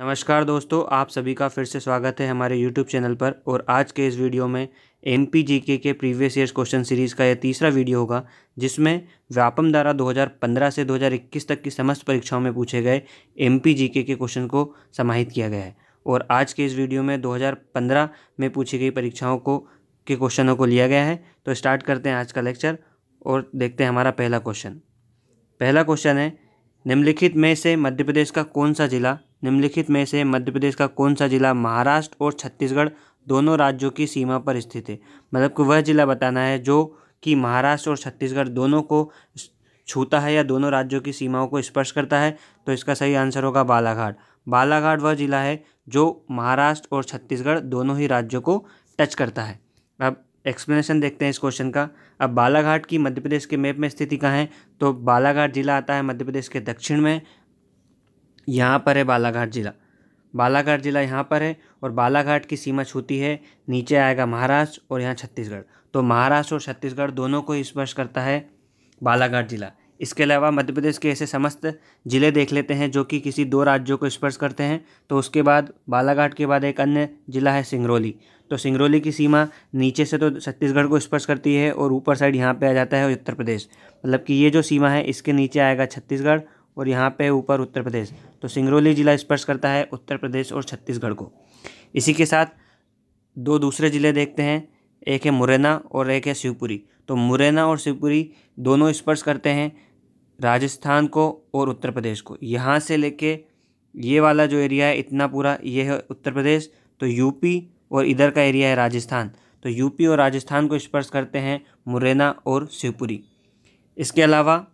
नमस्कार दोस्तों आप सभी का फिर से स्वागत है हमारे YouTube चैनल पर और आज के इस वीडियो में एम के प्रीवियस ईयर्स क्वेश्चन सीरीज़ का यह तीसरा वीडियो होगा जिसमें व्यापम द्वारा 2015 से 2021 तक की समस्त परीक्षाओं में पूछे गए एम के क्वेश्चन को समाहित किया गया है और आज के इस वीडियो में 2015 में पूछी गई परीक्षाओं को के क्वेश्चनों को लिया गया है तो स्टार्ट करते हैं आज का लेक्चर और देखते हैं हमारा पहला क्वेश्चन पहला क्वेश्चन है निम्नलिखित में से मध्य प्रदेश का कौन सा ज़िला निम्नलिखित में से मध्य प्रदेश का कौन सा ज़िला महाराष्ट्र और छत्तीसगढ़ दोनों राज्यों की सीमा पर स्थित है मतलब कि वह ज़िला बताना है जो कि महाराष्ट्र और छत्तीसगढ़ दोनों को छूता है या दोनों राज्यों की सीमाओं को स्पर्श करता है तो इसका सही आंसर होगा बालाघाट बालाघाट वह ज़िला है जो महाराष्ट्र और छत्तीसगढ़ दोनों ही राज्यों को टच करता है अब एक्सप्लेनेशन देखते हैं इस क्वेश्चन का अब बालाघाट की मध्य प्रदेश के मैप में स्थिति कहाँ है तो बालाघाट ज़िला आता है मध्य प्रदेश के दक्षिण में यहाँ पर है बालाघाट ज़िला बालाघाट ज़िला यहाँ पर है और बालाघाट की सीमा छूती है नीचे आएगा महाराष्ट्र और यहाँ छत्तीसगढ़ तो महाराष्ट्र और छत्तीसगढ़ दोनों को स्पर्श करता है बालाघाट ज़िला इसके अलावा मध्य प्रदेश के ऐसे समस्त ज़िले देख लेते हैं जो कि किसी दो राज्यों को स्पर्श करते हैं तो उसके बाद बालाघाट के बाद एक अन्य ज़िला है सिंगरौली तो सिंगरौली की सीमा नीचे से तो छत्तीसगढ़ को स्पर्श करती है और ऊपर साइड यहाँ पे आ जाता है उत्तर प्रदेश मतलब कि ये जो सीमा है इसके नीचे आएगा छत्तीसगढ़ और यहाँ पे ऊपर उत्तर प्रदेश तो सिंगरौली ज़िला स्पर्श करता है उत्तर प्रदेश और छत्तीसगढ़ को इसी के साथ दो दूसरे ज़िले देखते हैं एक है मुरैना और एक है शिवपुरी तो मुरैना और शिवपुरी दोनों स्पर्श करते हैं राजस्थान को और उत्तर प्रदेश को यहाँ से लेके ये वाला जो एरिया है इतना पूरा ये है उत्तर प्रदेश तो यूपी और इधर का एरिया है राजस्थान तो यूपी और राजस्थान को स्पर्श करते हैं मुरैना और शिवपुरी इसके अलावा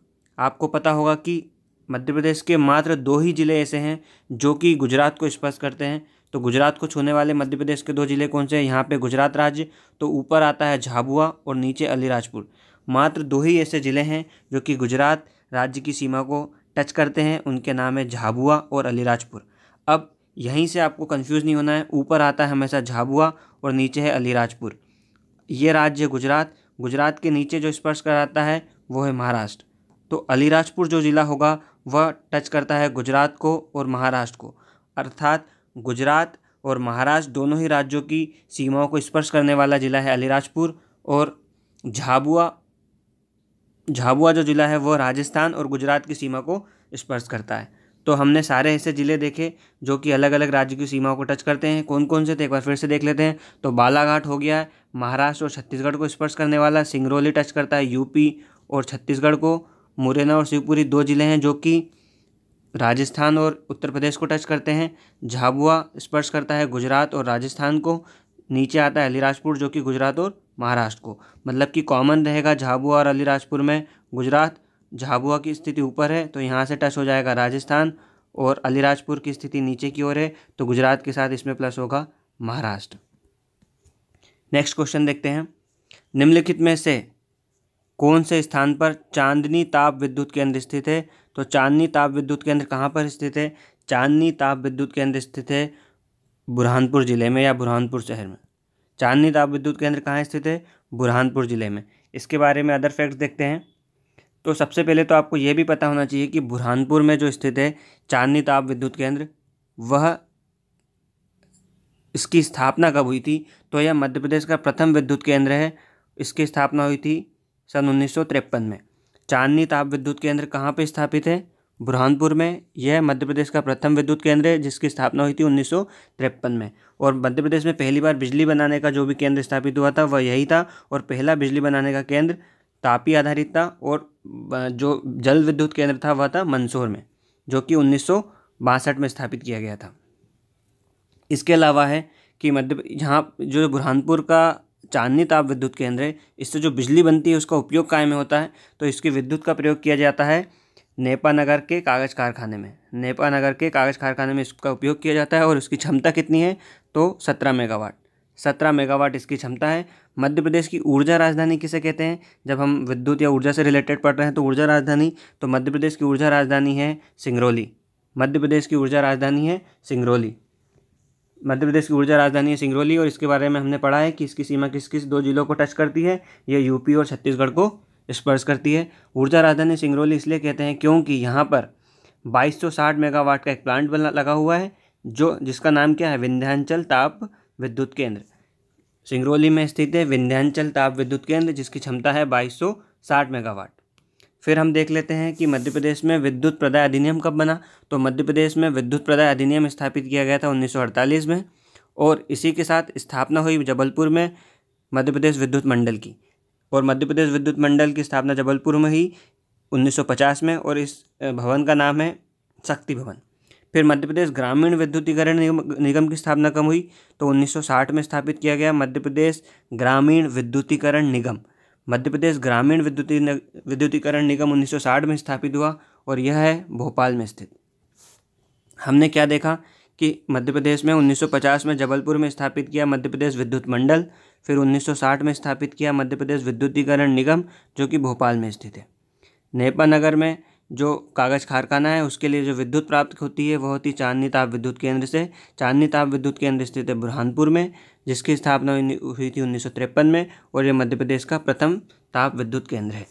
आपको पता होगा कि मध्य प्रदेश के मात्र दो ही ज़िले ऐसे हैं जो कि गुजरात को स्पर्श करते हैं तो गुजरात को छूने वाले मध्य प्रदेश के दो ज़िले कौन से हैं यहाँ पे गुजरात राज्य तो ऊपर आता है झाबुआ और नीचे अलीराजपुर मात्र दो ही ऐसे ज़िले हैं जो कि गुजरात राज्य की सीमा को टच करते हैं उनके नाम है झाबुआ और अलीराजपुर अब यहीं से आपको कन्फ्यूज़ नहीं होना है ऊपर आता है हमेशा झाबुआ और नीचे है अलीराजपुर ये राज्य गुजरात गुजरात के नीचे जो स्पर्श कराता है वो है महाराष्ट्र तो अलीराजपुर जो ज़िला होगा वह टच करता है गुजरात को और महाराष्ट्र को अर्थात गुजरात और महाराष्ट्र दोनों ही राज्यों की सीमाओं को स्पर्श करने वाला ज़िला है अलीराजपुर और झाबुआ झाबुआ जो ज़िला है वह राजस्थान और गुजरात की सीमा को स्पर्श करता है तो हमने सारे ऐसे ज़िले देखे जो कि अलग अलग राज्य की सीमाओं को टच करते हैं कौन कौन से थे एक बार फिर से देख लेते हैं तो बालाघाट हो गया है महाराष्ट्र और छत्तीसगढ़ को स्पर्श करने वाला सिंगरौली टच करता है यूपी और छत्तीसगढ़ को मुरैना और शिवपुरी दो ज़िले हैं जो कि राजस्थान और उत्तर प्रदेश को टच करते हैं झाबुआ स्पर्श करता है गुजरात और राजस्थान को नीचे आता है अलीराजपुर जो कि गुजरात और महाराष्ट्र को मतलब कि कॉमन रहेगा झाबुआ और अलीराजपुर में गुजरात झाबुआ की स्थिति ऊपर है तो यहाँ से टच हो जाएगा राजस्थान और अलीराजपुर की स्थिति नीचे की ओर है तो गुजरात के साथ इसमें प्लस होगा महाराष्ट्र नेक्स्ट क्वेश्चन देखते हैं निम्नलिखित में से कौन से स्थान पर चांदनी ताप विद्युत केंद्र स्थित है तो चांदनी ताप विद्युत केंद्र कहाँ पर स्थित है चांदनी ताप विद्युत केंद्र स्थित है बुरहानपुर ज़िले में या बुरहानपुर शहर में चांदनी ताप विद्युत केंद्र कहाँ स्थित है बुरहानपुर ज़िले में इसके बारे में अदर फैक्ट्स देखते हैं तो सबसे पहले तो आपको ये भी पता होना चाहिए कि बुरहानपुर में जो स्थित है चांदनी ताप विद्युत केंद्र वह इसकी स्थापना कब हुई थी तो यह मध्य प्रदेश का प्रथम विद्युत केंद्र है इसकी स्थापना हुई थी सन उन्नीस में चांदनी ताप विद्युत केंद्र कहाँ पर स्थापित है बुरहानपुर में यह मध्य प्रदेश का प्रथम विद्युत केंद्र है जिसकी स्थापना हुई थी उन्नीस में और मध्य प्रदेश में पहली बार बिजली बनाने का जो भी केंद्र स्थापित हुआ था वह यही था और पहला बिजली बनाने का केंद्र तापी आधारित था और जो जल विद्युत केंद्र था वह था मंदसौर में जो कि उन्नीस में स्थापित किया गया था इसके अलावा है कि मध्य यहाँ जो बुरहानपुर का चांदनी ताप विद्युत केंद्र है इससे जो बिजली बनती है उसका उपयोग काय में होता है तो इसकी विद्युत का प्रयोग किया जाता है नेपा नगर के कागज़ कारखाने में नेपा नगर के कागज़ कारखाने में इसका उपयोग किया जाता है और इसकी क्षमता कितनी है तो सत्रह मेगावाट सत्रह मेगावाट इसकी क्षमता है मध्य प्रदेश की ऊर्जा राजधानी किसे कहते हैं जब हम विद्युत या ऊर्जा से रिलेटेड पढ़ रहे हैं तो ऊर्जा राजधानी तो मध्य प्रदेश की ऊर्जा राजधानी है सिंगरौली मध्य प्रदेश की ऊर्जा राजधानी है सिंगरौली मध्य प्रदेश की ऊर्जा राजधानी है सिंगरौली और इसके बारे में हमने पढ़ा है कि इसकी सीमा किस किस दो जिलों को टच करती है यह यूपी और छत्तीसगढ़ को स्पर्श करती है ऊर्जा राजधानी सिंगरौली इसलिए कहते हैं क्योंकि यहाँ पर 2260 मेगावाट का एक प्लांट बना लगा हुआ है जो जिसका नाम क्या है विंध्यांचल ताप विद्युत केंद्र सिंगरौली में स्थित है विंध्यांचल ताप विद्युत केंद्र जिसकी क्षमता है साठ मेगावाट फिर हम देख लेते हैं कि मध्य प्रदेश में विद्युत प्रदाय अधिनियम कब बना तो मध्य प्रदेश में विद्युत प्रदाय अधिनियम स्थापित किया गया था 1948 में और इसी के साथ स्थापना हुई जबलपुर में मध्य प्रदेश विद्युत मंडल की और मध्य प्रदेश विद्युत मंडल की स्थापना जबलपुर में ही 1950 में और इस भवन का नाम है शक्ति भवन फिर मध्य प्रदेश ग्रामीण विद्युतीकरण निगम, निगम की स्थापना कब हुई तो 1960 में स्थापित किया गया मध्य प्रदेश ग्रामीण विद्युतीकरण निगम मध्य प्रदेश ग्रामीण विद्युती विद्युतीकरण निगम 1960 में स्थापित हुआ और यह है भोपाल में स्थित हमने क्या देखा कि मध्य प्रदेश में 1950 में जबलपुर में स्थापित किया मध्य प्रदेश विद्युत मंडल फिर 1960 में स्थापित किया मध्य प्रदेश विद्युतीकरण निगम जो कि भोपाल में स्थित है नेपा नगर में जो कागज़ कारखाना है उसके लिए जो विद्युत प्राप्त होती है वह होती चांदनी ताप विद्युत केंद्र से चांदनी ताप विद्युत केंद्र स्थित है बुरहानपुर में जिसकी स्थापना हुई थी उन्नीस में और ये मध्य प्रदेश का प्रथम ताप विद्युत केंद्र है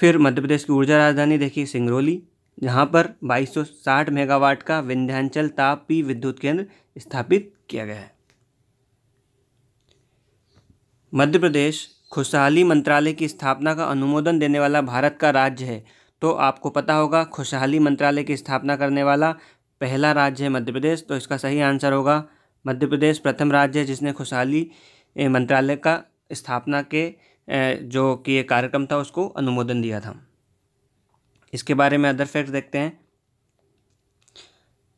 फिर मध्य प्रदेश की ऊर्जा राजधानी देखिए सिंगरौली जहाँ पर 2260 मेगावाट का विंध्यांचल ताप पी विद्युत केंद्र स्थापित किया गया है मध्य प्रदेश खुशहाली मंत्रालय की स्थापना का अनुमोदन देने वाला भारत का राज्य है तो आपको पता होगा खुशहाली मंत्रालय की स्थापना करने वाला पहला राज्य है मध्य प्रदेश तो इसका सही आंसर होगा मध्य प्रदेश प्रथम राज्य है जिसने खुशहाली मंत्रालय का स्थापना के जो कि ये कार्यक्रम था उसको अनुमोदन दिया था इसके बारे में अदर फैक्ट्स देखते हैं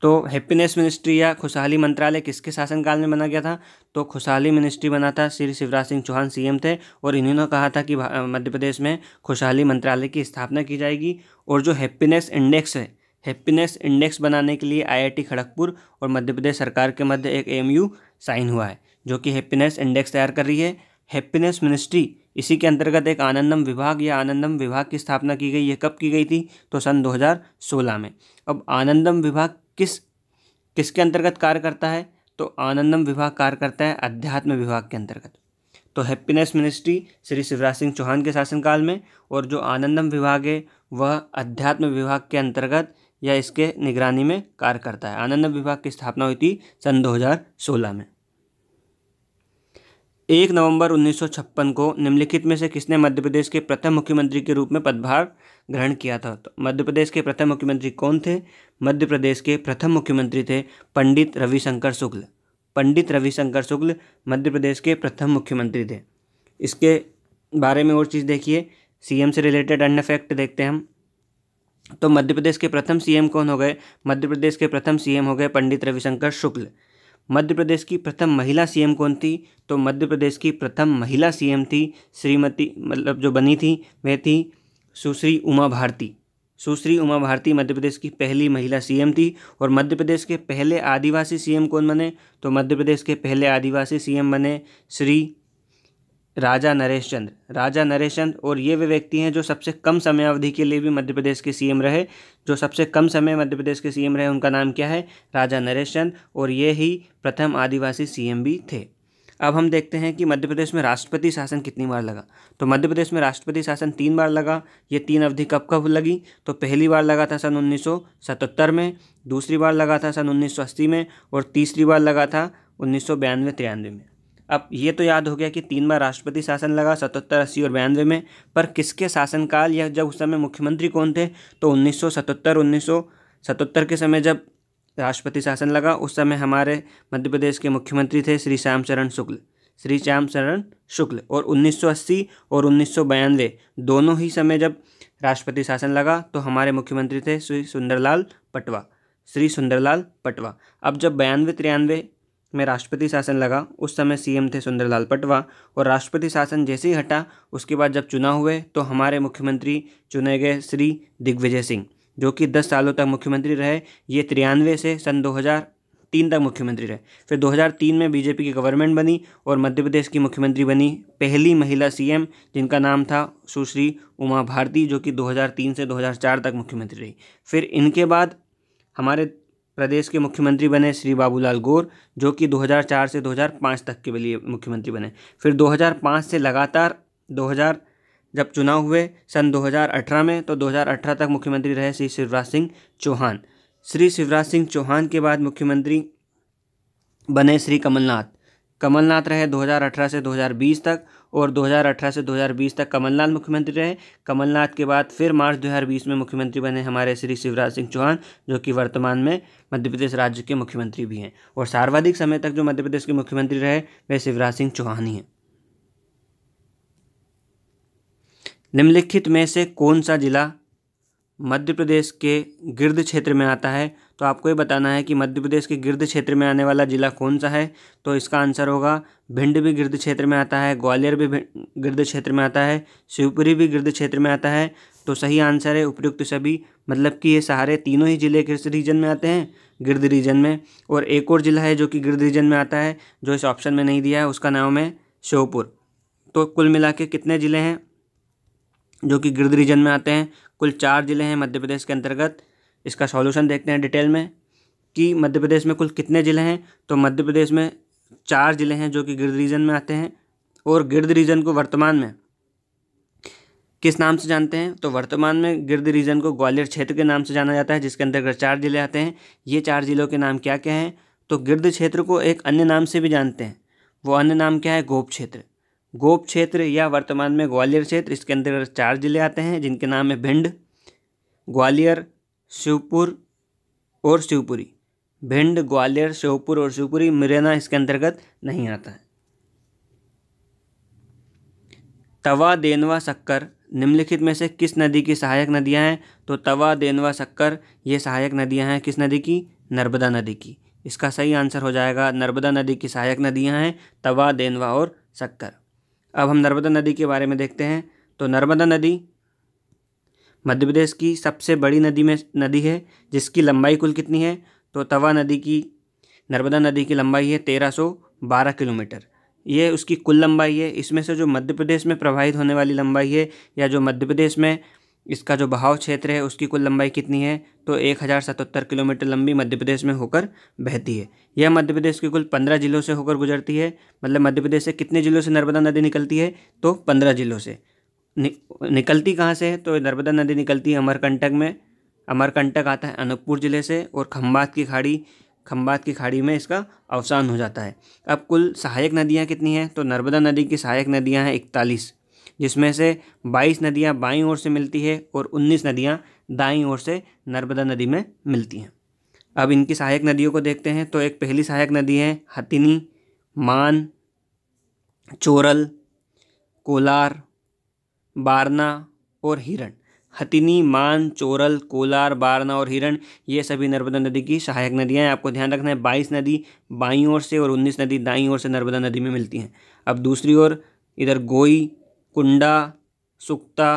तो हैप्पीनेस मिनिस्ट्री या खुशहाली मंत्रालय किसके शासनकाल में बना गया था तो खुशहाली मिनिस्ट्री बना था श्री शिवराज सिंह चौहान सीएम थे और इन्होंने कहा था कि मध्य प्रदेश में खुशहाली मंत्रालय की स्थापना की जाएगी और जो हैप्पीनेस इंडेक्स है हैप्पीनेस इंडेक्स बनाने के लिए आईआईटी खड़गपुर और मध्य प्रदेश सरकार के मध्य एक एम साइन हुआ है जो कि हैप्पीनेस इंडेक्स तैयार कर रही है हैप्पीनेस मिनिस्ट्री इसी के अंतर्गत एक आनंदम विभाग या आनंदम विभाग की स्थापना की गई ये कब की गई थी तो सन 2016 में अब आनंदम विभाग किस किसके अंतर्गत कार्य करता है तो आनंदम विभाग कार्य करता है अध्यात्म विभाग के अंतर्गत तो हैप्पीनेस मिनिस्ट्री श्री शिवराज सिंह चौहान के शासनकाल में और जो आनंदम विभाग है वह अध्यात्म विभाग के अंतर्गत या इसके निगरानी में कार्य करता है आनंदम विभाग की स्थापना हुई थी सन 2016 में एक नवंबर 1956 को निम्नलिखित में से किसने मध्य प्रदेश के प्रथम मुख्यमंत्री के रूप में पदभार ग्रहण किया था तो मध्य प्रदेश के प्रथम मुख्यमंत्री कौन थे मध्य प्रदेश के प्रथम मुख्यमंत्री थे पंडित रविशंकर शुक्ल पंडित रविशंकर शुक्ल मध्य प्रदेश के प्रथम मुख्यमंत्री थे इसके बारे में और चीज़ देखिए सीएम से रिलेटेड अन्य फैक्ट देखते हैं हम तो मध्य प्रदेश के प्रथम सीएम कौन हो गए मध्य प्रदेश के प्रथम सीएम हो गए पंडित रविशंकर शुक्ल मध्य प्रदेश की प्रथम महिला सीएम कौन थी तो मध्य प्रदेश की प्रथम महिला सीएम थी श्रीमती मतलब जो बनी थी वह थी सुश्री उमा भारती सुश्री उमा भारती मध्य प्रदेश की पहली महिला सीएम थी और मध्य प्रदेश के पहले आदिवासी सीएम कौन बने तो मध्य प्रदेश के पहले आदिवासी सीएम बने श्री राजा नरेश चंद्र राजा नरेश चंद्र और ये वे व्यक्ति हैं जो सबसे कम समय अवधि के लिए भी मध्य प्रदेश के सीएम रहे जो सबसे कम समय मध्य प्रदेश के सीएम रहे उनका नाम क्या है राजा नरेश चंद्र और ये ही प्रथम आदिवासी सीएम भी थे अब हम देखते हैं कि मध्य प्रदेश में राष्ट्रपति शासन कितनी बार लगा तो मध्य प्रदेश में राष्ट्रपति शासन तीन बार लगा ये तीन अवधि कब कब लगी तो पहली बार लगा था सन 1977 में दूसरी बार लगा था सन 1980 में और तीसरी बार लगा था उन्नीस सौ में अब ये तो याद हो गया कि तीन बार राष्ट्रपति शासन लगा सतहत्तर अस्सी और बयानवे में पर किसके शासनकाल या जब उस समय मुख्यमंत्री कौन थे तो उन्नीस सौ सतहत्तर उन्नीस सौ सतहत्तर के समय जब राष्ट्रपति शासन लगा उस समय हमारे मध्य प्रदेश के मुख्यमंत्री थे श्री श्याम चरण शुक्ल श्री श्याम चरण शुक्ल और 1980 और उन्नीस दोनों ही समय जब राष्ट्रपति शासन लगा तो हमारे मुख्यमंत्री थे श्री सुंदरलाल पटवा श्री सुंदरलाल पटवा अब जब बयानवे तिरानवे में राष्ट्रपति शासन लगा उस समय सीएम थे सुंदरलाल पटवा और राष्ट्रपति शासन जैसे ही हटा उसके बाद जब चुनाव हुए तो हमारे मुख्यमंत्री चुने गए श्री दिग्विजय सिंह जो कि दस सालों तक मुख्यमंत्री रहे ये तिरानवे से सन 2003 तक मुख्यमंत्री रहे फिर 2003 में बीजेपी की गवर्नमेंट बनी और मध्य प्रदेश की मुख्यमंत्री बनी पहली महिला सीएम जिनका नाम था सुश्री उमा भारती जो कि 2003 से 2004 तक मुख्यमंत्री रही फिर इनके बाद हमारे प्रदेश के मुख्यमंत्री बने श्री बाबूलाल गौर जो कि 2004 से 2005 तक के लिए मुख्यमंत्री बने फिर 2005 से लगातार 2000 जब चुनाव हुए सन 2018 में तो 2018 तक मुख्यमंत्री रहे श्री शिवराज सिंह चौहान श्री शिवराज सिंह चौहान के बाद मुख्यमंत्री बने श्री कमलनाथ कमलनाथ रहे 2018 से 2020 तक और 2018 से 2020 तक कमलनाथ मुख्यमंत्री रहे कमलनाथ के बाद फिर मार्च 2020 में मुख्यमंत्री बने हमारे श्री शिवराज सिंह चौहान जो कि वर्तमान में मध्य प्रदेश राज्य के मुख्यमंत्री भी हैं और सर्वाधिक समय तक जो मध्य प्रदेश के मुख्यमंत्री रहे वे शिवराज सिंह चौहान ही हैं निम्नलिखित में से कौन सा ज़िला मध्य प्रदेश के गिर्द क्षेत्र में आता है तो आपको ये बताना है कि मध्य प्रदेश के गिर्द क्षेत्र में आने वाला ज़िला कौन सा है तो इसका आंसर होगा भिंड भी गिर्द क्षेत्र में आता है ग्वालियर भी गिर्द क्षेत्र में आता है शिवपुरी भी गिर्द क्षेत्र में आता है तो सही आंसर है उपयुक्त सभी मतलब कि ये सारे तीनों ही ज़िले किस रीजन में आते हैं गिर्द रीजन में और एक और ज़िला है जो कि गिर्द रीजन में आता है जो इस ऑप्शन में नहीं दिया है उसका नाम है श्योपुर तो कुल मिला के कितने ज़िले हैं जो कि गिरद रीजन में आते हैं कुल चार ज़िले हैं मध्य प्रदेश के अंतर्गत इसका सॉल्यूशन देखते हैं डिटेल में कि मध्य प्रदेश में कुल कितने ज़िले हैं तो मध्य प्रदेश में चार ज़िले हैं जो कि गिरद रीजन में आते हैं और गिरद रीजन को वर्तमान में किस नाम से जानते हैं तो वर्तमान में गिरद रीजन को ग्वालियर क्षेत्र के नाम से जाना जाता है जिसके अंतर्गत चार ज़िले आते हैं ये चार ज़िलों के नाम क्या क्या हैं तो गिरद क्षेत्र को एक अन्य नाम से भी जानते हैं वो अन्य नाम क्या है गोप क्षेत्र गोप क्षेत्र या वर्तमान में ग्वालियर क्षेत्र इसके अंतर्गत चार जिले आते हैं जिनके नाम है भिंड ग्वालियर शिवपुर और शिवपुरी भिंड ग्वालियर शिवपुर और शिवपुरी मुरैना इसके अंतर्गत नहीं आता है तवा देनवा शक्कर निम्नलिखित में से किस नदी की सहायक नदियां हैं तो तवा देनवा शक्कर ये सहायक नदियां हैं किस नदी की नर्मदा नदी की इसका सही आंसर हो जाएगा नर्मदा नदी की सहायक नदियां हैं तवा देनवा और शक्कर अब हम नर्मदा नदी के बारे में देखते हैं तो नर्मदा नदी मध्य प्रदेश की सबसे बड़ी नदी में नदी है जिसकी लंबाई कुल कितनी है तो तवा नदी की नर्मदा नदी की लंबाई है तेरह सौ बारह किलोमीटर ये उसकी कुल लंबाई है इसमें से जो मध्य प्रदेश में प्रवाहित होने वाली लंबाई है या जो मध्य प्रदेश में इसका जो बहाव क्षेत्र है उसकी कुल लंबाई कितनी है तो एक हज़ार सतहत्तर किलोमीटर लंबी मध्य प्रदेश में होकर बहती है यह मध्य प्रदेश के कुल पंद्रह जिलों से होकर गुजरती है मतलब मध्य प्रदेश से कितने जिलों से नर्मदा नदी निकलती है तो पंद्रह जिलों से नि, निकलती कहाँ से है तो नर्मदा नदी निकलती है अमरकंटक में अमरकंटक आता है अनूपपुर ज़िले से और खम्बात की खाड़ी खम्बात की खाड़ी में इसका अवसान हो जाता है अब कुल सहायक नदियाँ कितनी हैं तो नर्मदा नदी की सहायक नदियाँ हैं इकतालीस जिसमें से 22 नदियाँ बाईं ओर से मिलती है और 19 नदियाँ दाईं ओर से नर्मदा नदी में मिलती हैं अब इनकी सहायक नदियों को देखते हैं तो एक पहली सहायक नदी है हतिनी मान चोरल कोलार बारना और हिरण हतिनी मान चोरल कोलार बारना और हिरण ये सभी नर्मदा नदी की सहायक नदियाँ हैं आपको ध्यान रखना है बाईस नदी बाईं ओर से और उन्नीस नदी दाईं ओर से नर्मदा नदी में मिलती हैं अब दूसरी ओर इधर गोई कुंडा सुक्ता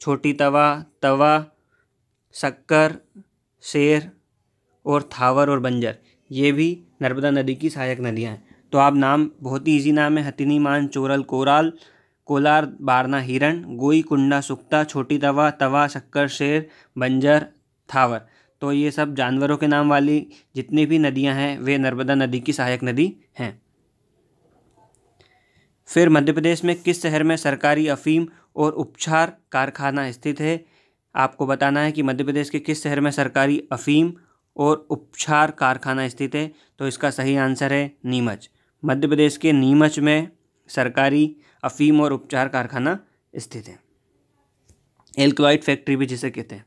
छोटी तवा तवा शक्कर शेर और थावर और बंजर ये भी नर्मदा नदी की सहायक नदियाँ हैं तो आप नाम बहुत ही ईजी नाम है हतिनी मान चोरल कोराल कोलार बारना हिरण गोई कुंडा सुक्ता छोटी तवा तवा शक्कर शेर बंजर थावर तो ये सब जानवरों के नाम वाली जितनी भी नदियाँ हैं वे नर्मदा नदी की सहायक नदी हैं फिर मध्य प्रदेश में किस शहर में सरकारी अफीम और उपचार कारखाना स्थित है आपको बताना है कि मध्य प्रदेश के किस शहर में सरकारी अफीम और उपचार कारखाना स्थित है तो इसका सही आंसर है नीमच मध्य प्रदेश के नीमच में सरकारी अफीम और उपचार कारखाना स्थित है एल्कलॉइड फैक्ट्री भी जिसे कहते हैं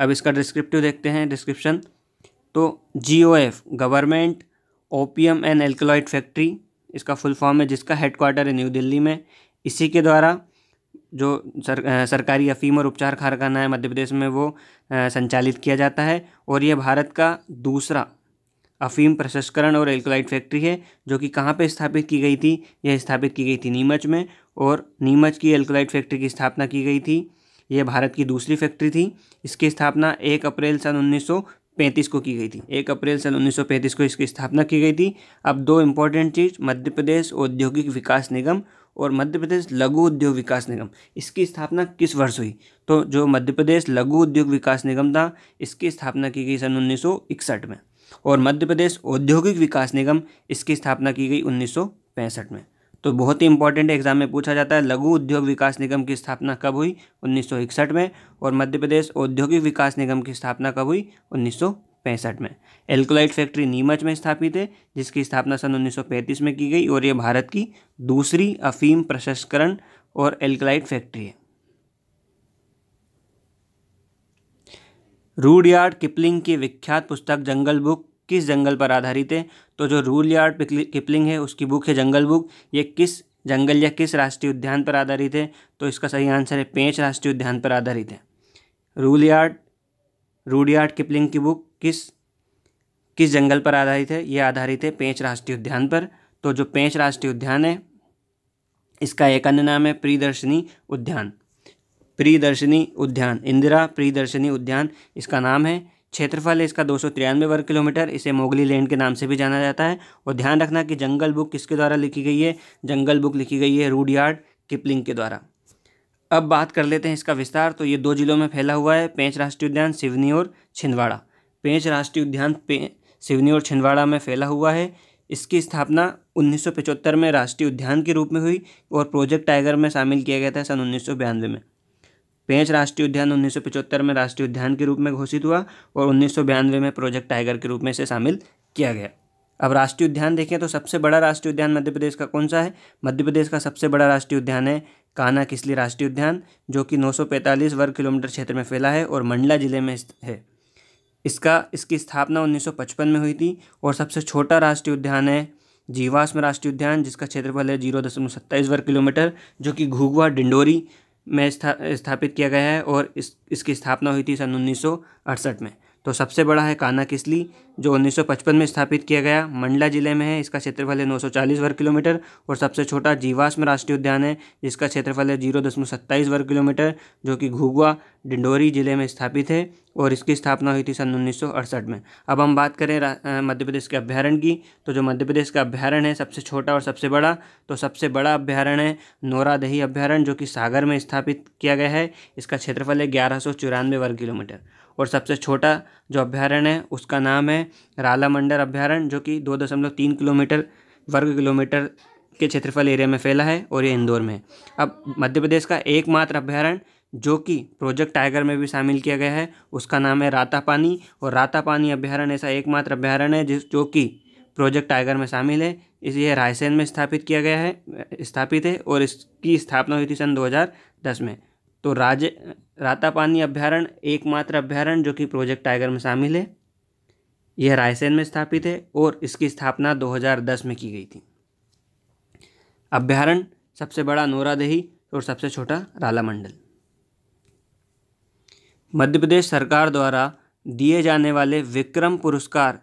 अब इसका डिस्क्रिप्टिव देखते हैं डिस्क्रिप्शन तो जी government OPM and alkaloid factory इसका फुल फॉर्म है जिसका हेडक्वार्टर है न्यू दिल्ली में इसी के द्वारा जो सर सरकारी अफीम और उपचार कारखाना है मध्य प्रदेश में वो आ, संचालित किया जाता है और ये भारत का दूसरा अफीम प्रसंस्करण और एल्कोलाइट फैक्ट्री है जो कि कहाँ पे स्थापित की गई थी यह स्थापित की गई थी नीमच में और नीमच की एल्कोलाइट फैक्ट्री की स्थापना की गई थी यह भारत की दूसरी फैक्ट्री थी इसकी स्थापना एक अप्रैल सन उन्नीस पैंतीस को की गई थी एक अप्रैल सन पैंतीस को इसकी स्थापना की गई थी अब दो इम्पोर्टेंट चीज़ मध्य प्रदेश औद्योगिक विकास निगम और मध्य प्रदेश लघु उद्योग विकास निगम इसकी स्थापना किस वर्ष हुई तो जो मध्य प्रदेश लघु उद्योग विकास निगम था इसकी स्थापना की गई सन उन्नीस में और मध्य प्रदेश औद्योगिक विकास निगम इसकी स्थापना की गई उन्नीस में तो बहुत ही इंपॉर्टेंट एग्जाम में पूछा जाता है लघु उद्योग विकास निगम की स्थापना कब हुई उन्नीस में और मध्य प्रदेश औद्योगिक विकास निगम की स्थापना कब हुई उन्नीस पैंसठ में एल्कोलाइट फैक्ट्री नीमच में स्थापित है जिसकी स्थापना सन 1935 में की गई और ये भारत की दूसरी अफीम प्रसंस्करण और एल्कोलाइट फैक्ट्री है रूडयार्ड किपलिंग की विख्यात पुस्तक जंगल बुक किस जंगल पर आधारित है तो जो रूल यार्ड किपलिंग है उसकी बुक है जंगल बुक ये किस जंगल या किस राष्ट्रीय उद्यान पर आधारित है तो इसका सही आंसर है पेंच राष्ट्रीय उद्यान पर आधारित है रूल यार्ड यार्ड किपलिंग की बुक किस किस जंगल पर आधारित है ये आधारित है पेंच राष्ट्रीय उद्यान पर तो जो पेंच राष्ट्रीय उद्यान है इसका एक अन्य नाम है प्रियदर्शनी उद्यान प्रियदर्शनी उद्यान इंदिरा प्रियदर्शनी उद्यान इसका नाम है क्षेत्रफल है इसका दो वर्ग किलोमीटर इसे मोगली लैंड के नाम से भी जाना जाता है और ध्यान रखना कि जंगल बुक किसके द्वारा लिखी गई है जंगल बुक लिखी गई है रूडयार्ड किपलिंग के द्वारा अब बात कर लेते हैं इसका विस्तार तो ये दो जिलों में फैला हुआ है पेंच राष्ट्रीय उद्यान सिवनी और छिंदवाड़ा पेंच राष्ट्रीय उद्यान पे सिवनी और छिंदवाड़ा में फैला हुआ है इसकी स्थापना उन्नीस में राष्ट्रीय उद्यान के रूप में हुई और प्रोजेक्ट टाइगर में शामिल किया गया था सन उन्नीस में पेंच राष्ट्रीय उद्यान 1975 में राष्ट्रीय उद्यान के रूप में घोषित हुआ और उन्नीस में प्रोजेक्ट टाइगर के रूप में इसे शामिल किया गया अब राष्ट्रीय उद्यान देखें तो सबसे बड़ा राष्ट्रीय उद्यान मध्य प्रदेश का कौन सा है मध्य प्रदेश का सबसे बड़ा राष्ट्रीय उद्यान है काना किसली राष्ट्रीय उद्यान जो कि 945 वर्ग किलोमीटर क्षेत्र में फैला है और मंडला जिले में है इसका इसकी स्थापना 1955 में हुई थी और सबसे छोटा राष्ट्रीय उद्यान है जीवाश्म राष्ट्रीय उद्यान जिसका क्षेत्रफल है जीरो दशमलव सत्ताईस वर्ग किलोमीटर जो कि घुगवा डिंडोरी में स्था स्थापित किया गया है और इस इसकी स्थापना हुई थी सन उन्नीस में तो सबसे बड़ा है काना किसली जो 1955 में स्थापित किया गया मंडला जिले में है इसका क्षेत्रफल है 940 वर्ग किलोमीटर और सबसे छोटा जीवाश्म राष्ट्रीय उद्यान है जिसका क्षेत्रफल है जीरो दशमलव सत्ताईस वर्ग किलोमीटर जो कि घुगुआ डिंडोरी जिले में स्थापित है और इसकी स्थापना हुई थी सन उन्नीस में अब हम बात करें मध्य प्रदेश के अभ्यारण की तो जो मध्य प्रदेश का अभ्यारण है सबसे छोटा और सबसे बड़ा तो सबसे बड़ा अभ्यारण है नोरादही अभ्यारण जो कि सागर में स्थापित किया गया है इसका क्षेत्रफल है ग्यारह वर्ग किलोमीटर और सबसे छोटा जो अभ्यारण्य है उसका नाम है रालामंडर अभ्यारण्य जो कि दो दशमलव तीन किलोमीटर वर्ग किलोमीटर के क्षेत्रफल एरिया में फैला है और ये इंदौर में अब मध्य प्रदेश का एकमात्र अभ्यारण्य जो कि प्रोजेक्ट टाइगर में भी शामिल किया गया है उसका नाम है रातापानी और रातापानी अभ्यारण्य ऐसा एकमात्र अभ्यारण्य है जिस जो कि प्रोजेक्ट टाइगर में शामिल है इस यह रायसेन में स्थापित किया गया है स्थापित है और इसकी स्थापना हुई थी सन 2010 में तो राजे रातापानी अभ्यारण्य एकमात्र अभ्यारण्य जो कि प्रोजेक्ट टाइगर में शामिल है यह रायसेन में स्थापित है और इसकी स्थापना 2010 में की गई थी अभ्यारण्य सबसे बड़ा नोरादेही और सबसे छोटा राला मंडल मध्य प्रदेश सरकार द्वारा दिए जाने वाले विक्रम पुरस्कार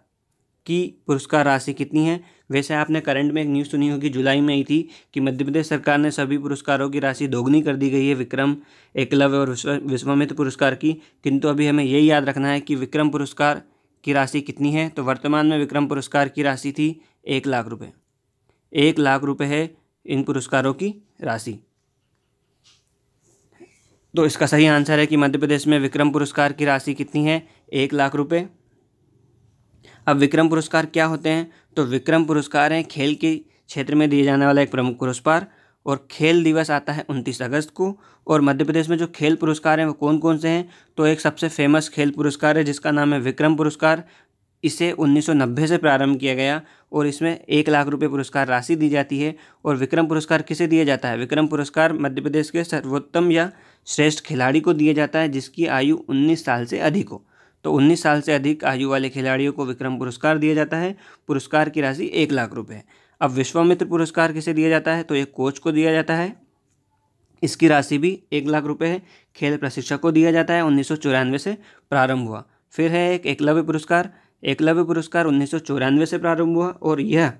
की पुरस्कार राशि कितनी है वैसे आपने करंट में एक न्यूज़ सुनी होगी जुलाई में ही थी कि मध्य प्रदेश सरकार ने सभी पुरस्कारों की राशि दोगुनी कर दी गई है विक्रम एकलव्य और विश्व विश्वमित्र पुरस्कार की किंतु अभी हमें यही याद रखना है कि विक्रम पुरस्कार की राशि कितनी है तो वर्तमान में विक्रम पुरस्कार की राशि थी एक लाख रुपये एक लाख रुपये है इन पुरस्कारों की राशि तो इसका सही आंसर है कि मध्य प्रदेश में विक्रम पुरस्कार की राशि कितनी है एक लाख रुपये अब विक्रम पुरस्कार क्या होते हैं तो विक्रम पुरस्कार हैं खेल के क्षेत्र में दिए जाने वाला एक प्रमुख पुरस्कार और खेल दिवस आता है उनतीस अगस्त को और मध्य प्रदेश में जो खेल पुरस्कार हैं वो कौन कौन से हैं तो एक सबसे फेमस खेल पुरस्कार है जिसका नाम है विक्रम पुरस्कार इसे 1990 से प्रारंभ किया गया और इसमें एक लाख रुपए पुरस्कार राशि दी जाती है और विक्रम पुरस्कार किसे दिया जाता है विक्रम पुरस्कार मध्य प्रदेश के सर्वोत्तम या श्रेष्ठ खिलाड़ी को दिया जाता है जिसकी आयु 19 साल से अधिक हो तो 19 साल से अधिक आयु वाले खिलाड़ियों को विक्रम पुरस्कार दिया जाता है पुरस्कार की राशि एक लाख रुपये अब विश्वामित्र पुरस्कार किसे दिया जाता है तो एक कोच को दिया जाता है इसकी राशि भी एक लाख रुपये है खेल प्रशिक्षक को दिया जाता है उन्नीस से प्रारंभ हुआ फिर है एक एकलव्य पुरस्कार एकलव्य पुरस्कार उन्नीस से प्रारंभ हुआ और यह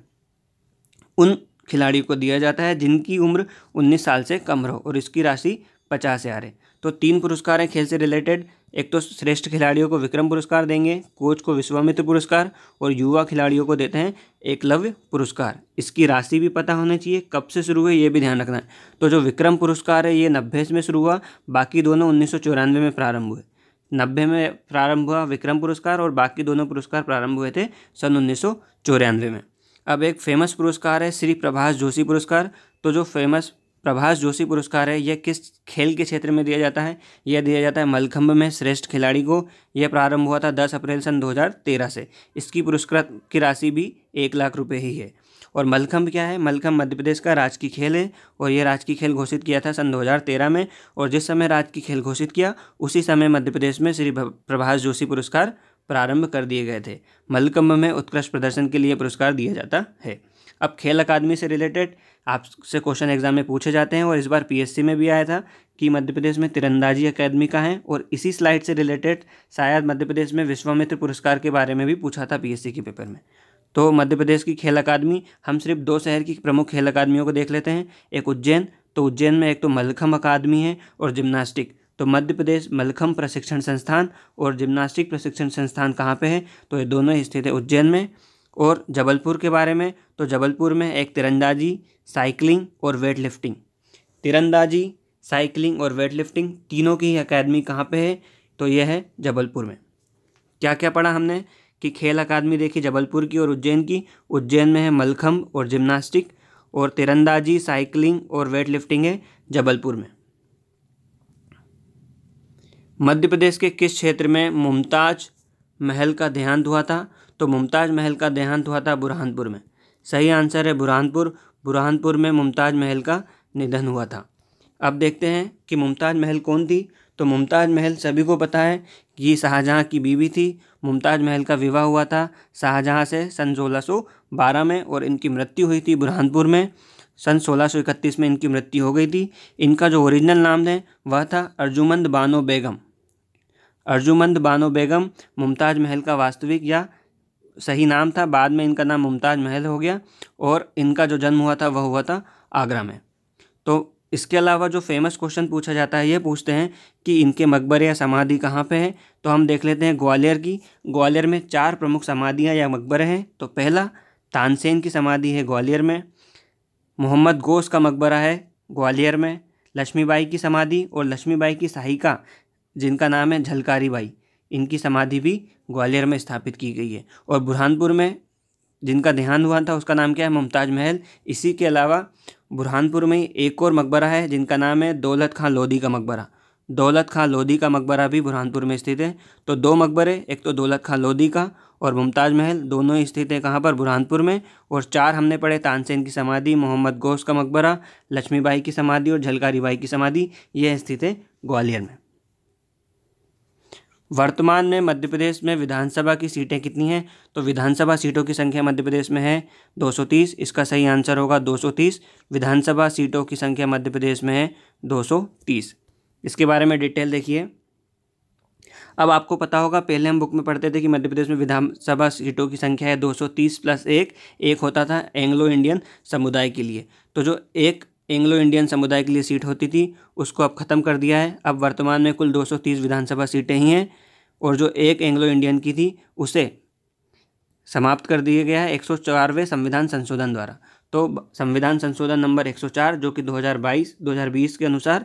उन खिलाड़ियों को दिया जाता है जिनकी उम्र 19 साल से कम रहो और इसकी राशि पचास हजार है तो तीन पुरस्कार हैं खेल से रिलेटेड एक तो श्रेष्ठ खिलाड़ियों को विक्रम पुरस्कार देंगे कोच को विश्वामित्र पुरस्कार और युवा खिलाड़ियों को देते हैं एकलव्य पुरस्कार इसकी राशि भी पता होनी चाहिए कब से शुरू हुई ये भी ध्यान रखना है तो जो विक्रम पुरस्कार है ये नब्बे में शुरू हुआ बाकी दोनों उन्नीस में प्रारंभ हुए नब्बे में प्रारंभ हुआ विक्रम पुरस्कार और बाकी दोनों पुरस्कार प्रारंभ हुए थे सन उन्नीस में अब एक फेमस पुरस्कार है श्री प्रभाष जोशी पुरस्कार तो जो फेमस प्रभाष जोशी पुरस्कार है यह किस खेल के क्षेत्र में दिया जाता है यह दिया जाता है मलखंभ में श्रेष्ठ खिलाड़ी को यह प्रारंभ हुआ था 10 अप्रैल सन 2013 से इसकी पुरस्कृत की राशि भी एक लाख रुपए ही है और मलखंभ क्या है मलखंभ मध्य प्रदेश का राजकीय खेल है और यह राजकीय खेल घोषित किया था सन 2013 में और जिस समय राजकीय खेल घोषित किया उसी समय मध्य प्रदेश में श्री प्रभाष जोशी पुरस्कार प्रारंभ कर दिए गए थे मलखंभ में उत्कृष्ट प्रदर्शन के लिए पुरस्कार दिया जाता है अब खेल अकादमी से रिलेटेड आपसे क्वेश्चन एग्जाम में पूछे जाते हैं और इस बार पीएससी में भी आया था कि मध्य प्रदेश में तिरंदाजी अकेदमी का है और इसी स्लाइड से रिलेटेड शायद मध्य प्रदेश में विश्वामित्र पुरस्कार के बारे में भी पूछा था पीएससी के पेपर में तो मध्य प्रदेश की खेल अकादमी हम सिर्फ दो शहर की प्रमुख खेल अकादमियों को देख लेते हैं एक उज्जैन तो उज्जैन में एक तो मलखम अकादमी है और जिम्नास्टिक तो मध्य प्रदेश मलखम प्रशिक्षण संस्थान और जिम्नास्टिक प्रशिक्षण संस्थान कहाँ पे है तो ये दोनों स्थित है उज्जैन में और जबलपुर के बारे में तो जबलपुर में एक तिरंदाजी साइकिलिंग और वेट लिफ्टिंग तिरंदाजी साइकिलिंग और वेट लिफ्टिंग तीनों की अकेदमी कहाँ पे है तो यह है जबलपुर में क्या क्या पढ़ा हमने कि खेल अकादमी देखी जबलपुर की और उज्जैन की उज्जैन में है मलखम्ब और जिम्नास्टिक और तिरंदाजी साइकिलिंग और वेट लिफ्टिंग है जबलपुर में मध्य प्रदेश के किस क्षेत्र में मुमताज महल का देहांत हुआ था तो मुमताज़ महल का देहांत हुआ था बुरहानपुर में सही आंसर है बुरहानपुर बुरहानपुर में मुमताज़ महल का निधन हुआ था अब देखते हैं कि मुमताज़ महल कौन थी तो मुमताज़ महल सभी को पता है कि ये शाहजहाँ की बीवी थी मुमताज़ महल का विवाह हुआ था शाहजहाँ से सन सोलह में और इनकी मृत्यु हुई थी बुरहानपुर में सन सोलह में इनकी मृत्यु हो गई थी इनका जो ओरिजिनल नाम है वह था अर्जुमंद बानो बेगम अर्जुमंद बानो बेगम मुमताज़ महल का वास्तविक या सही नाम था बाद में इनका नाम मुमताज़ महल हो गया और इनका जो जन्म हुआ था वह हुआ था आगरा में तो इसके अलावा जो फेमस क्वेश्चन पूछा जाता है ये पूछते हैं कि इनके मकबरे या समाधि कहाँ पे हैं तो हम देख लेते हैं ग्वालियर की ग्वालियर में चार प्रमुख समाधियाँ या मकबरे हैं तो पहला तानसेन की समाधि है ग्वालियर में मोहम्मद गोस का मकबरा है ग्वालियर में लक्ष्मीबाई की समाधि और लक्ष्मीबाई की सहायिका जिनका नाम है झलकारी बाई इनकी समाधि भी ग्वालियर में स्थापित की गई है और बुरहानपुर में जिनका ध्यान हुआ था उसका नाम क्या है मुमताज़ महल इसी के अलावा बुरहानपुर में एक और मकबरा है जिनका नाम है दौलत खां लोधी का मकबरा दौलत खां लोधी का मकबरा भी बुरहानपुर में स्थित है तो दो मकबरे एक तो दौलत खां लोधी का और मुमताज़ महल दोनों ही स्थित है कहाँ पर बुरहानपुर में और चार हमने पढ़े तानसेन की समाधि मोहम्मद गौस का मकबरा लक्ष्मीबाई की समाधि और झलकारी बाई की समाधि यह स्थित है ग्वालियर में वर्तमान में मध्य प्रदेश में विधानसभा की सीटें कितनी हैं तो विधानसभा सीटों की संख्या मध्य प्रदेश में है 230 इसका सही आंसर होगा 230 विधानसभा सीटों की संख्या मध्य प्रदेश में है 230 इसके बारे में डिटेल देखिए अब आपको पता होगा पहले हम बुक में पढ़ते थे कि मध्य प्रदेश में विधानसभा सीटों की संख्या है 230 प्लस एक एक होता था एंग्लो इंडियन समुदाय के लिए तो जो एक एंग्लो इंडियन समुदाय के लिए सीट होती थी उसको अब ख़त्म कर दिया है अब वर्तमान में कुल 230 विधानसभा सीटें ही हैं और जो एक एंग्लो इंडियन की थी उसे समाप्त कर दिया गया है एक संविधान संशोधन द्वारा तो संविधान संशोधन नंबर 104 जो कि 2022 2020 के अनुसार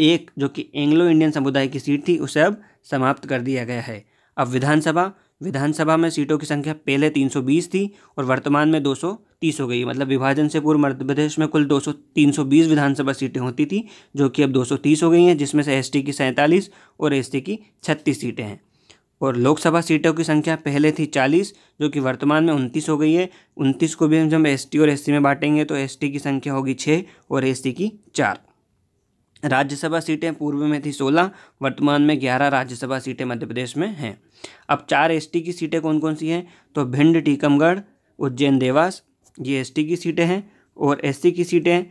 एक जो कि एंग्लो इंडियन समुदाय की सीट थी उसे अब समाप्त कर दिया गया है अब विधानसभा विधानसभा में सीटों की संख्या पहले 320 थी और वर्तमान में 230 हो गई मतलब विभाजन से पूर्व मध्य प्रदेश में कुल 200 320 विधानसभा सीटें होती थी जो कि अब 230 हो गई हैं जिसमें से एसटी की सैंतालीस और एसटी की छत्तीस सीटें हैं और लोकसभा सीटों की संख्या पहले थी चालीस जो कि वर्तमान में उनतीस हो गई है उनतीस को भी हम जब एस और एस में बांटेंगे तो एस की संख्या होगी छः और एस की चार राज्यसभा सीटें पूर्व में थी सोलह वर्तमान में ग्यारह राज्यसभा सीटें मध्य प्रदेश में हैं अब चार एसटी की सीटें कौन कौन सी हैं तो भिंड टीकमगढ़ उज्जैन देवास ये एसटी की सीटें हैं और एससी की सीटें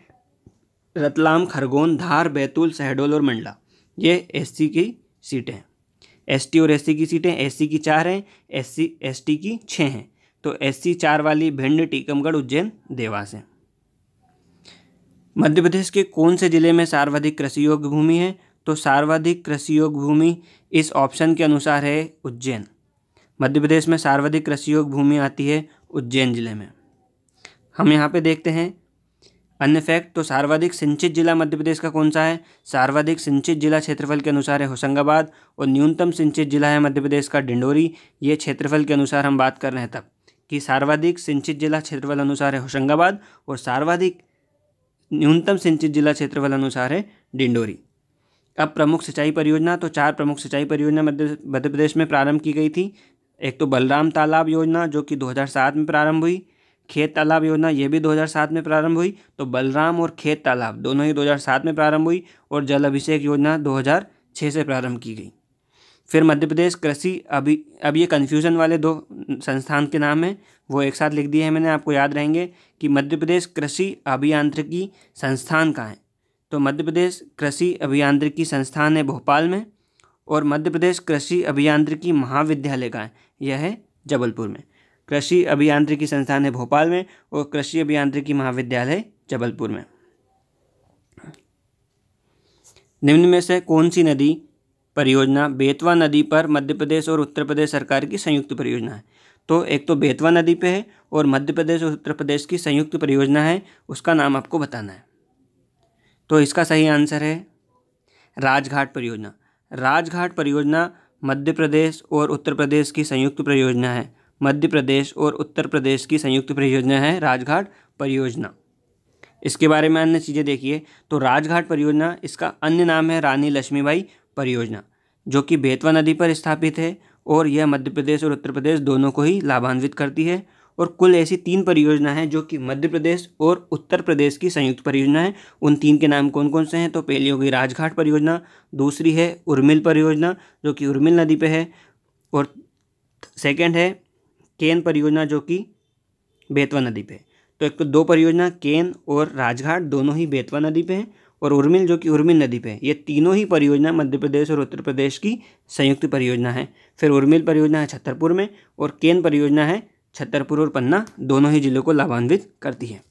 रतलाम खरगोन धार बैतूल शहडोल और मंडला ये एससी की सीटें हैं एसटी और एससी की सीटें एससी की चार हैं एस सी की छः हैं तो सी चार वाली भिंड टीकमगढ़ उज्जैन देवास हैं मध्य प्रदेश के कौन से ज़िले में सर्वाधिक कृषि योग्य भूमि है तो सर्वाधिक कृषि योग्य भूमि इस ऑप्शन के अनुसार है उज्जैन मध्य प्रदेश में सर्वाधिक कृषि योग्य भूमि आती है उज्जैन जिले में हम यहाँ पे देखते हैं अन्य फैक्ट तो सर्वाधिक सिंचित जिला मध्य प्रदेश का कौन सा है सर्वाधिक सिंचित जिला क्षेत्रफल के अनुसार है होशंगाबाद और न्यूनतम सिंचित जिला है मध्य प्रदेश का डिंडोरी ये क्षेत्रफल के अनुसार हम बात कर रहे हैं तब कि सर्वाधिक सिंचित जिला क्षेत्रफल अनुसार है होशंगाबाद और सर्वाधिक न्यूनतम सिंचित जिला क्षेत्रफल अनुसार है डिंडोरी अब प्रमुख सिंचाई परियोजना तो चार प्रमुख सिंचाई परियोजना मध्य प्रदेश में प्रारंभ की गई थी एक तो बलराम तालाब योजना जो कि 2007 में प्रारंभ हुई खेत तालाब योजना ये भी 2007 में प्रारंभ हुई तो बलराम और खेत तालाब दोनों ही 2007 में प्रारंभ हुई और जल अभिषेक योजना 2006 से प्रारंभ की गई फिर मध्य प्रदेश कृषि अभी अब ये कन्फ्यूज़न वाले दो संस्थान के नाम हैं वो एक साथ लिख दिए हैं मैंने आपको याद रहेंगे कि मध्य प्रदेश कृषि अभियांत्रिकी संस्थान कहाँ है तो मध्य प्रदेश कृषि अभियांत्रिकी संस्थान है भोपाल में और मध्य प्रदेश कृषि अभियांत्रिकी महाविद्यालय कहाँ है यह है जबलपुर में कृषि अभियांत्रिकी संस्थान है भोपाल में और कृषि अभियांत्रिकी महाविद्यालय जबलपुर में निम्न में से कौन सी नदी परियोजना बेतवा नदी पर मध्य प्रदेश और उत्तर प्रदेश सरकार की संयुक्त परियोजना है तो एक तो बेतवा नदी पे है और मध्य प्रदेश और उत्तर प्रदेश की संयुक्त परियोजना है उसका नाम आपको बताना है तो इसका सही आंसर है राजघाट परियोजना राजघाट परियोजना मध्य प्रदेश और उत्तर प्रदेश की संयुक्त परियोजना है मध्य प्रदेश और उत्तर प्रदेश की संयुक्त परियोजना है राजघाट परियोजना इसके बारे में अन्य चीज़ें देखिए तो राजघाट परियोजना इसका अन्य नाम है रानी लक्ष्मीबाई परियोजना जो कि बेतवा नदी पर स्थापित है और यह मध्य प्रदेश और उत्तर प्रदेश दोनों को ही लाभान्वित करती है और कुल ऐसी तीन परियोजना हैं जो कि मध्य प्रदेश और उत्तर प्रदेश की संयुक्त परियोजना है उन तीन के नाम कौन कौन से हैं तो पहली होगी राजघाट परियोजना दूसरी है उर्मिल परियोजना जो कि उर्मिल नदी पे है और सेकंड है केन परियोजना जो कि बेतवा नदी पे है तो एक तो दो परियोजना केन और राजघाट दोनों ही बेतवा नदी पर हैं और उर्मिल जो कि उर्मिल नदी पे ये तीनों ही परियोजना मध्य प्रदेश और उत्तर प्रदेश की संयुक्त परियोजना है फिर उर्मिल परियोजना है छतरपुर में और केन परियोजना है छतरपुर और पन्ना दोनों ही जिलों को लाभान्वित करती है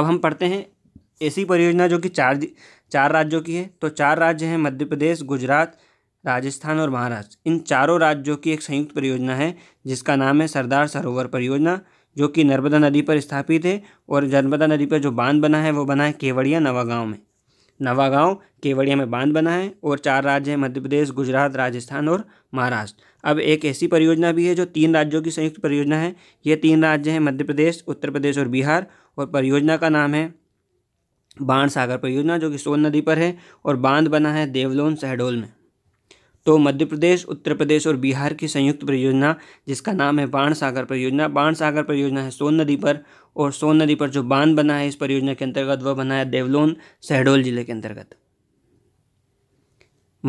अब हम पढ़ते हैं ऐसी परियोजना जो कि चार चार राज्यों की है तो चार राज्य हैं मध्य प्रदेश गुजरात राजस्थान और महाराष्ट्र इन चारों राज्यों की एक संयुक्त परियोजना है जिसका नाम है सरदार सरोवर परियोजना जो कि नर्मदा नदी पर स्थापित है और नर्मदा नदी पर जो बांध बना है वो बना है केवड़िया नवागांव में नवागांव केवड़िया में बांध बना है और चार राज्य हैं मध्य प्रदेश गुजरात राजस्थान और महाराष्ट्र अब एक ऐसी परियोजना भी है जो तीन राज्यों की संयुक्त परियोजना है ये तीन राज्य हैं मध्य प्रदेश उत्तर प्रदेश और बिहार और परियोजना का नाम है बाण सागर परियोजना जो कि सोन नदी पर है और बांध बना है देवलोन शहडोल में तो मध्य प्रदेश उत्तर प्रदेश और बिहार की संयुक्त परियोजना जिसका नाम है बाण सागर परियोजना बाण सागर परियोजना है सोन नदी पर और सोन नदी पर जो बांध बना है इस परियोजना के अंतर्गत वह बना है देवलोन शहडोल जिले के अंतर्गत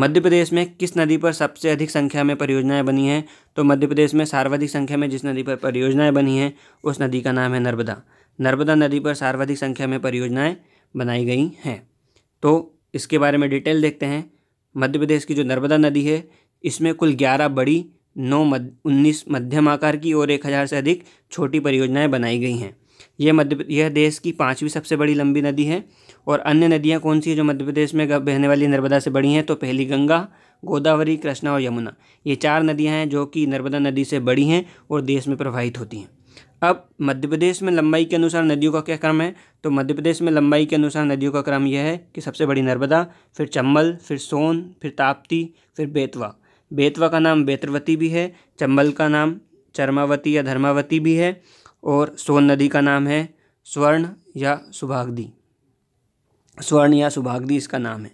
मध्य प्रदेश में किस नदी पर सबसे अधिक संख्या में परियोजनाएं बनी हैं तो मध्य प्रदेश में सर्वाधिक संख्या में जिस नदी पर परियोजनाएं बनी हैं उस नदी का नाम है नर्मदा नर्मदा नदी पर सर्वाधिक संख्या में परियोजनाएं बनाई गई हैं तो इसके बारे में डिटेल देखते हैं मध्य प्रदेश की जो नर्मदा नदी है इसमें कुल ग्यारह बड़ी नौ मध उन्नीस मध्यम आकार की और एक हज़ार से अधिक छोटी परियोजनाएं बनाई गई हैं यह मध्य यह देश की पांचवी सबसे बड़ी लंबी नदी है और अन्य नदियां कौन सी हैं जो मध्य प्रदेश में बहने वाली नर्मदा से बड़ी हैं तो पहली गंगा गोदावरी कृष्णा और यमुना ये चार नदियां हैं जो कि नर्मदा नदी से बड़ी हैं और देश में प्रवाहित होती हैं अब मध्य प्रदेश में लंबाई के अनुसार नदियों का क्या क्रम है तो मध्य प्रदेश में लंबाई के अनुसार नदियों का क्रम यह है कि सबसे बड़ी नर्मदा फिर चंबल फिर सोन फिर ताप्ती फिर बेतवा बेतवा का नाम बेतरवती भी है चंबल का नाम चरमावती या धर्मावती भी है और सोन नदी का नाम है स्वर्ण या सुभागदी स्वर्ण या सुभागदी इसका नाम है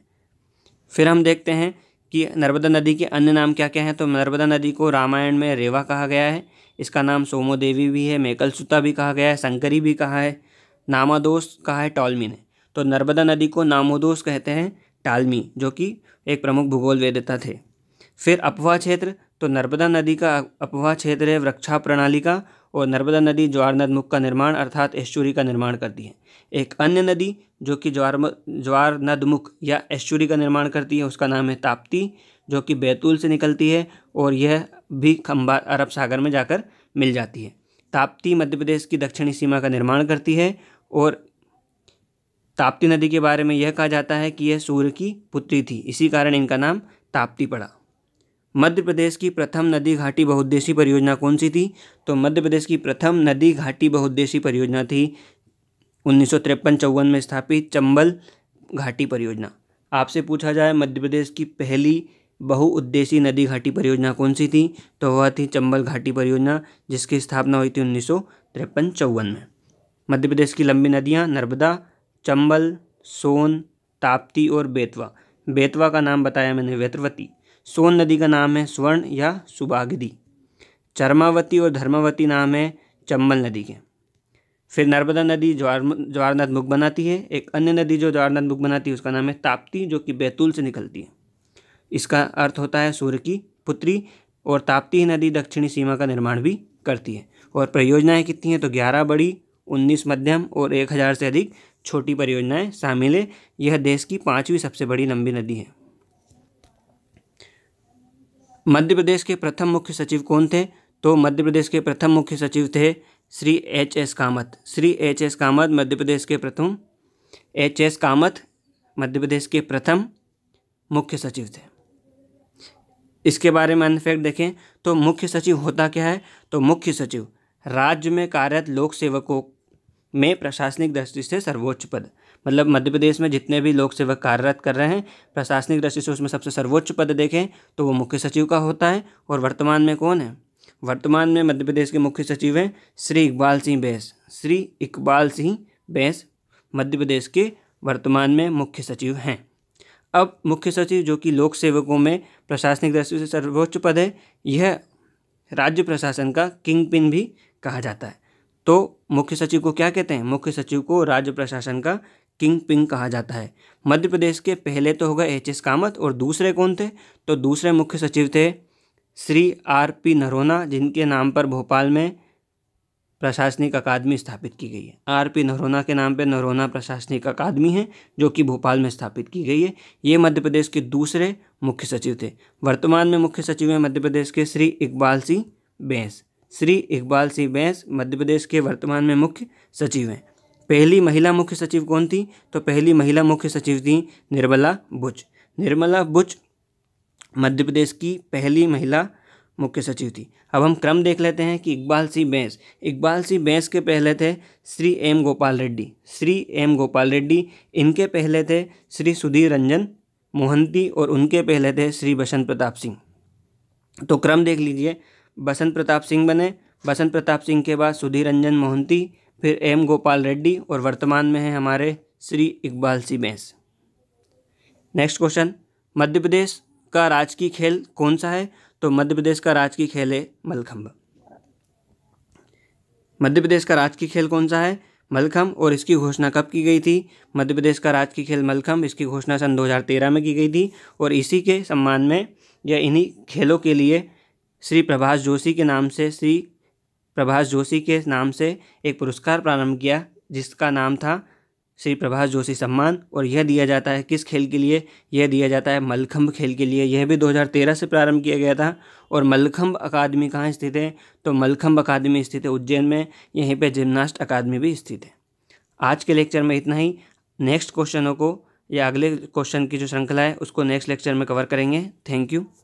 फिर हम देखते हैं कि नर्मदा नदी के अन्य नाम क्या क्या हैं तो नर्मदा नदी को रामायण में रेवा कहा गया है इसका नाम सोमो देवी भी है मेकलसुता भी कहा गया है शंकरी भी कहा है नामादोस कहा है टॉलमी ने तो नर्मदा नदी को नामोदोस कहते हैं टालमी जो कि एक प्रमुख भूगोल वेदता थे फिर अपवाह क्षेत्र तो नर्मदा नदी का अपवाह क्षेत्र है वृक्षा प्रणाली का और नर्मदा नदी ज्वार नदमुख का निर्माण अर्थात ऐश्चुरी का निर्माण करती है एक अन्य नदी जो कि ज्वार ज्वार नदमुख या एश्चूरी का निर्माण करती है उसका नाम है ताप्ती जो कि बैतूल से निकलती है और यह भी खम्बा अरब सागर में जाकर मिल जाती है ताप्ती मध्य प्रदेश की दक्षिणी सीमा का निर्माण करती है और ताप्ती नदी के बारे में यह कहा जाता है कि यह सूर्य की पुत्री थी इसी कारण इनका नाम ताप्ती पड़ा मध्य प्रदेश की प्रथम नदी घाटी बहुद्देशी परियोजना कौन सी थी तो मध्य प्रदेश की प्रथम नदी घाटी बहुद्देशी परियोजना थी उन्नीस सौ में स्थापित चंबल घाटी परियोजना आपसे पूछा जाए मध्य प्रदेश की पहली बहुउद्देशीय नदी घाटी परियोजना कौन सी थी तो वह थी चंबल घाटी परियोजना जिसकी स्थापना हुई थी उन्नीस सौ तिरपन चौवन में मध्य प्रदेश की लंबी नदियाँ नर्मदा चंबल सोन ताप्ती और बेतवा बेतवा का नाम बताया मैंने वेत्रवती सोन नदी का नाम है स्वर्ण या सुबागदी चरमावती और धर्मावती नाम है चंबल नदी के फिर नर्मदा नदी ज्वार ज्वारनाथ मुख बनाती है एक अन्य नदी जो ज्वारनाथ मुख बनाती है उसका नाम है ताप्ती जो कि बैतूल से निकलती है इसका अर्थ होता है सूर्य की पुत्री और ताप्ती नदी दक्षिणी सीमा का निर्माण भी करती है और परियोजनाएं कितनी हैं तो ग्यारह बड़ी उन्नीस मध्यम और एक हज़ार से अधिक छोटी परियोजनाएं शामिल है यह देश की पांचवी सबसे बड़ी लंबी नदी है मध्य प्रदेश के प्रथम मुख्य सचिव कौन थे तो मध्य प्रदेश के प्रथम मुख्य सचिव थे Shri H S Kamath Shri H S Kamath Madhya Pradesh के प्रथम एच एस कामत मध्य प्रदेश के प्रथम मुख्य सचिव थे इसके बारे में इनफैक्ट देखें तो मुख्य सचिव होता क्या है तो मुख्य सचिव राज्य में कार्यरत लोक सेवकों में प्रशासनिक दृष्टि से सर्वोच्च पद मतलब मध्य प्रदेश में जितने भी लोक सेवक कार्यरत कर रहे हैं प्रशासनिक दृष्टि से उसमें सबसे सर्वोच्च पद देखें तो वो मुख्य सचिव का होता है और वर्तमान में कौन है वर्तमान में मध्य प्रदेश के मुख्य सचिव हैं श्री इकबाल सिंह बैस श्री इकबाल सिंह बैस मध्य प्रदेश के वर्तमान में मुख्य सचिव हैं अब मुख्य सचिव जो कि लोक सेवकों में प्रशासनिक दृष्टि से सर्वोच्च पद है यह राज्य प्रशासन का किंग पिन भी कहा जाता है तो मुख्य सचिव को क्या कहते हैं मुख्य सचिव को राज्य प्रशासन का किंग पिंग कहा जाता है मध्य प्रदेश के पहले तो होगा एच एस कामत और दूसरे कौन थे तो दूसरे मुख्य सचिव थे श्री आर पी नरोना जिनके नाम पर भोपाल में प्रशासनिक अकादमी स्थापित की गई है आर पी नरोना के नाम पर नरोना प्रशासनिक अकादमी है जो कि भोपाल में स्थापित की गई है ये मध्य प्रदेश के दूसरे मुख्य सचिव थे वर्तमान में मुख्य सचिव हैं मध्य प्रदेश के श्री इकबाल सिंह बैंस श्री इकबाल सिंह बैंस मध्य प्रदेश के वर्तमान में मुख्य सचिव हैं पहली महिला मुख्य सचिव कौन थी तो पहली महिला मुख्य सचिव थी निर्मला बुच निर्मला बुच मध्य प्रदेश की पहली महिला मुख्य सचिव थी अब हम क्रम देख लेते हैं कि इकबाल सिंह बैंस इकबाल सिंह बैंस के पहले थे श्री एम गोपाल रेड्डी श्री एम गोपाल रेड्डी इनके पहले थे श्री सुधीर रंजन मोहंती और उनके पहले थे श्री बसंत प्रताप सिंह तो क्रम देख लीजिए बसंत प्रताप सिंह बने बसंत प्रताप सिंह के बाद सुधीर रंजन मोहंती फिर एम गोपाल रेड्डी और वर्तमान में है हमारे श्री इकबाल सिंह बैंस नेक्स्ट क्वेश्चन मध्य प्रदेश का राजकीय खेल कौन सा है तो मध्य प्रदेश का राजकीय खेल है मलखम्ब मध्य प्रदेश का राजकीय खेल कौन सा है मलखम्ब और इसकी घोषणा कब की गई थी मध्य प्रदेश का राजकीय खेल मलखम्ब इसकी घोषणा सन 2013 में की गई थी और इसी के सम्मान में या इन्हीं खेलों के लिए श्री प्रभाष जोशी के नाम से श्री प्रभाष जोशी के नाम से एक पुरस्कार प्रारंभ किया जिसका नाम था श्री प्रभाष जोशी सम्मान और यह दिया जाता है किस खेल के लिए यह दिया जाता है मलखम्ब खेल के लिए यह भी 2013 से प्रारंभ किया गया था और मलखम्ब अकादमी कहाँ स्थित है तो मलखम्ब अकादमी स्थित है उज्जैन में यहीं पर जिमनास्ट अकादमी भी स्थित है आज के लेक्चर में इतना ही नेक्स्ट क्वेश्चनों को या अगले क्वेश्चन की जो श्रृंखला है उसको नेक्स्ट लेक्चर में कवर करेंगे थैंक यू